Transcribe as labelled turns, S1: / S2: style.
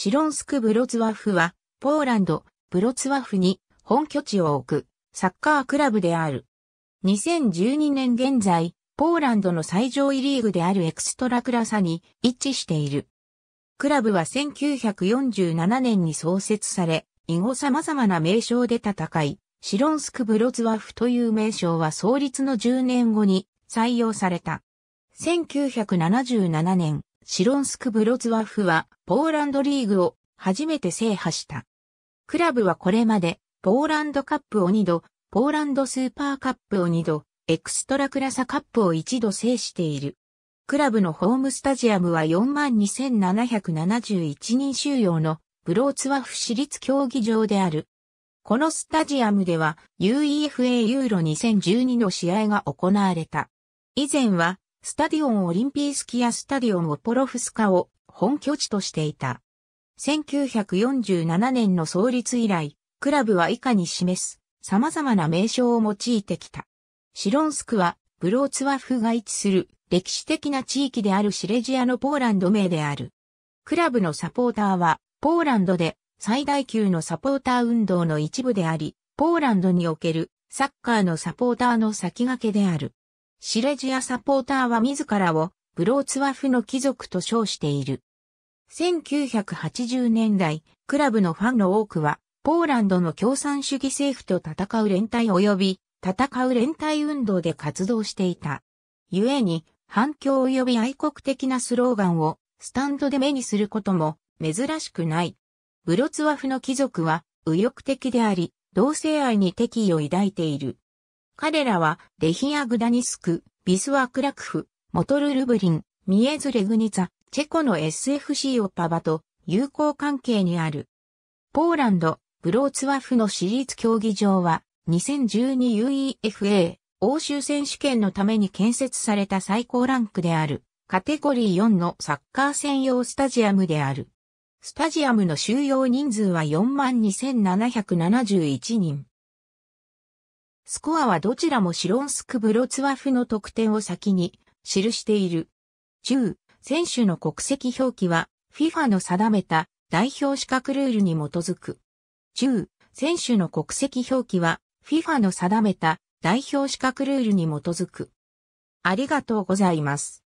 S1: シロンスク・ブロツワフは、ポーランド、ブロツワフに本拠地を置くサッカークラブである。2012年現在、ポーランドの最上位リーグであるエクストラクラサに位置している。クラブは1947年に創設され、以後様々な名称で戦い、シロンスク・ブロツワフという名称は創立の10年後に採用された。1977年、シロンスク・ブロツワフはポーランドリーグを初めて制覇した。クラブはこれまでポーランドカップを2度、ポーランドスーパーカップを2度、エクストラクラサカップを1度制している。クラブのホームスタジアムは42,771人収容のブローツワフ市立競技場である。このスタジアムでは UEFA ユーロ2012の試合が行われた。以前はスタディオンオリンピースキアスタディオンオポロフスカを本拠地としていた。1947年の創立以来、クラブは以下に示す様々な名称を用いてきた。シロンスクはブローツワフが位置する歴史的な地域であるシレジアのポーランド名である。クラブのサポーターはポーランドで最大級のサポーター運動の一部であり、ポーランドにおけるサッカーのサポーターの先駆けである。シレジアサポーターは自らをブローツワフの貴族と称している。1980年代、クラブのファンの多くは、ポーランドの共産主義政府と戦う連帯及び、戦う連帯運動で活動していた。故に、反響及び愛国的なスローガンを、スタンドで目にすることも、珍しくない。ブロツワフの貴族は、右翼的であり、同性愛に敵意を抱いている。彼らは、レヒア・グダニスク、ビスワ・クラクフ、モトル・ルブリン、ミエズ・レグニツァ、チェコの SFC オパバと友好関係にある。ポーランド、ブローツワフの私立競技場は、2012 UEFA 欧州選手権のために建設された最高ランクである、カテゴリー4のサッカー専用スタジアムである。スタジアムの収容人数は42,771人。スコアはどちらもシロンスク・ブロツワフの得点を先に記している。10、選手の国籍表記は FIFA の定めた代表資格ルールに基づく。10、選手の国籍表記は FIFA の定めた代表資格ルールに基づく。ありがとうございます。